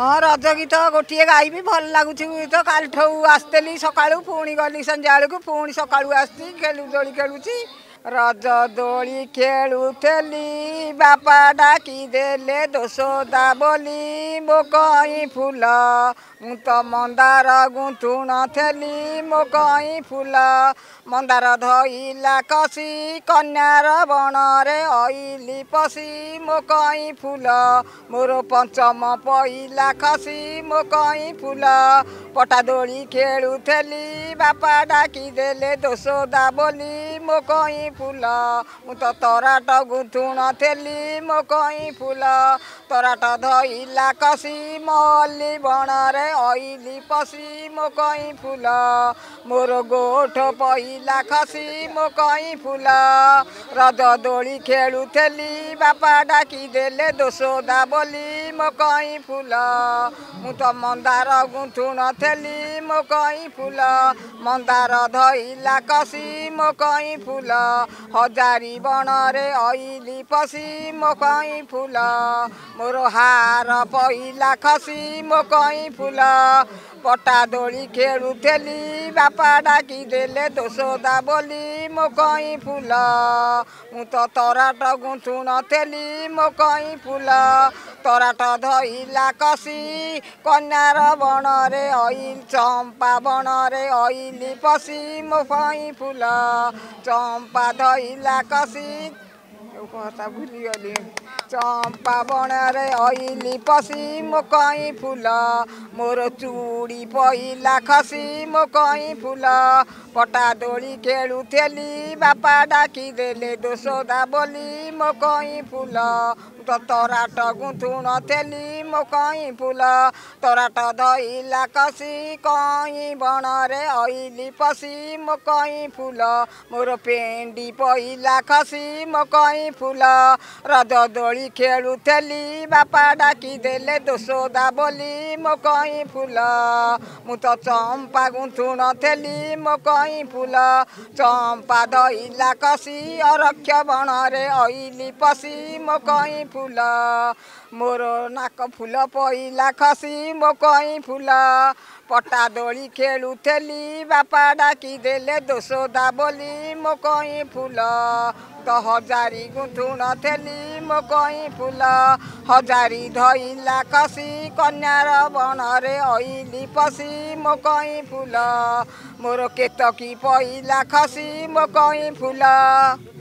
ହଁ ରଜ ଗୀତ ଗୋଟିଏ ଗାଇବି ଭଲ ଲାଗୁଛି ମୁଁ ତ କାଲିଠୁ ଆସିଥିଲି ସକାଳୁ ପୁଣି ଗଲି ସନ୍ଧ୍ୟାବେଳକୁ ପୁଣି ସକାଳୁ ଆସିଛି ଖେଳୁ ଦୋଳି ଖେଳୁଛି ରଜଦୋଳି ଖେଳୁଥିଲି ବାପା ଡାକି ଦେଲେ ଦୋଷଦା ବୋଲି ମୋ କଇଁ ଫୁଲ ମୁଁ ତ ମନ୍ଦାର ଗୁଣ୍ଠୁଣ ଥିଲି ମୋ କଇଁ ଫୁଲ ମନ୍ଦାର ଧଇଲା କଷି କନ୍ୟାର ବଣରେ ଅଇଲି ପଶି ମୋ କଇଁ ଫୁଲ ମୋର ପଞ୍ଚମ ପଇଲା ଖସି ମୋ କଇଁ ଫୁଲ ପଟା ଦୋଳି ଖେଳୁଥିଲି ବାପା ଡାକି ଦେଲେ ଦୋଷଦା ବୋଲି ମୋ କଇଁ फुल म त तराट गुथुण थेली म कहीँ फुल तराट धैला कसी मल्ली बणरे ऐली पसी मो कहीँ फुल मोर गोठ पहिला खसी मो कहीँ फुल रज दोडी खेलु थेली बापा डाकिदेले दोसोदा बोली म कहीँ फुल म त मन्दार गुथुण थेली म कहीँ फुल मन्दार धैला कसि मो कहीँ फुल হজাৰী বনৰে অইলি পচি মকই ফুল মোৰ হাৰ পইলা খচি কই ফুল পটা দৌৰি খেলুথেলি বাপা ডাকি দেলে দোচদা বুলি মকই ফুল মোৰ তৰাট গোন্ধু নথেলি মকই ফুল ତରାଟ ଧଇଲା କଷି କନ୍ୟାର ବଣରେ ଅଇଲ ଚମ୍ପା ବଣରେ ଅଇଲି ପଶି ମୋ ଫଇଁ ଫୁଲ ଚମ୍ପା ଧଇଲା କଷି କଥା ଭୁଲିଗଲି ଚମ୍ପା ବଣରେ ଅଇଲି ପଶି ମୋ କଇଁ ଫୁଲ ମୋର ଚୁଡ଼ି ପଇଲା ଖସି ମୋ କଇଁ ଫୁଲ ପଟା ଦୋଳି ଖେଳୁଥିଲି ବାପା ଡାକିଦେଲେ ଦୋଷଦା ବୋଲି ମୋ କଇଁ ଫୁଲ ତ ତରାଟ ଗୁନ୍ଥୁଣ ଥିଲି ମୋ କଇଁ ଫୁଲ ତରାଟ ଧଇଲା କଷି କଇଁ ବଣରେ ଅଇଲି ପଶି ମୋ କଇଁ ଫୁଲ ମୋର ପେଣ୍ଡି ପଇଲା ଖସି ମୋ କଇଁ ଫୁଲ ରଜ ଦୋଳି ଖେଳୁଥିଲି ବାପା ଡାକିଦେଲେ ଦୋଷଦା ବୋଲି ମୋ କଇଁ कहीँ फुल म त चम्पा गुन्थुन थेली म कहीँ फुल चम्पा दैला कसी अरक्ष बणरे ऐली पसि म कहीँ फुल मोर नाक फुल पहिला खसी म कहीँ फुल पट्टा दोली खेलुथेली बापा डाकिदेले दोसो बोली म कहीँ फुल त हजारी गुन्थुन थेली म कहीँ फुल हजारी धैला कसी कन्या र बनरे ऐली पसी म कहीँ फुल केतकी पहिला खसी म कहीँ